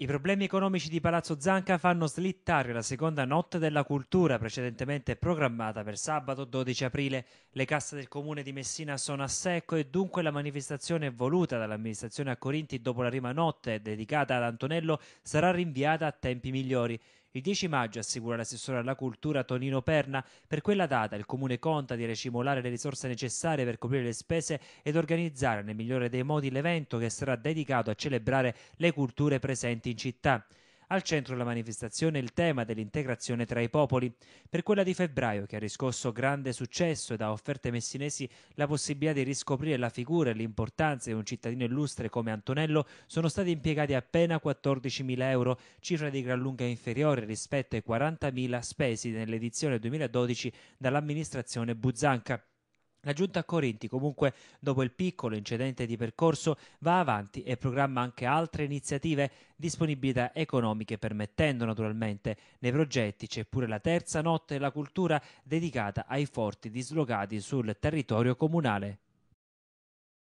I problemi economici di Palazzo Zanca fanno slittare la seconda notte della cultura precedentemente programmata per sabato 12 aprile. Le casse del comune di Messina sono a secco e dunque la manifestazione voluta dall'amministrazione a Corinti dopo la prima notte dedicata ad Antonello sarà rinviata a tempi migliori. Il 10 maggio, assicura l'assessore alla cultura Tonino Perna, per quella data il comune conta di recimolare le risorse necessarie per coprire le spese ed organizzare nel migliore dei modi l'evento che sarà dedicato a celebrare le culture presenti in città. Al centro della manifestazione il tema dell'integrazione tra i popoli, per quella di febbraio che ha riscosso grande successo ed ha offerto ai messinesi la possibilità di riscoprire la figura e l'importanza di un cittadino illustre come Antonello, sono stati impiegati appena 14.000 euro, cifra di gran lunga inferiore rispetto ai 40.000 spesi nell'edizione 2012 dall'amministrazione Buzanca. La giunta a Corinti, comunque, dopo il piccolo incidente di percorso, va avanti e programma anche altre iniziative, disponibilità economiche permettendo naturalmente. Nei progetti c'è pure la terza notte e la cultura dedicata ai forti dislocati sul territorio comunale.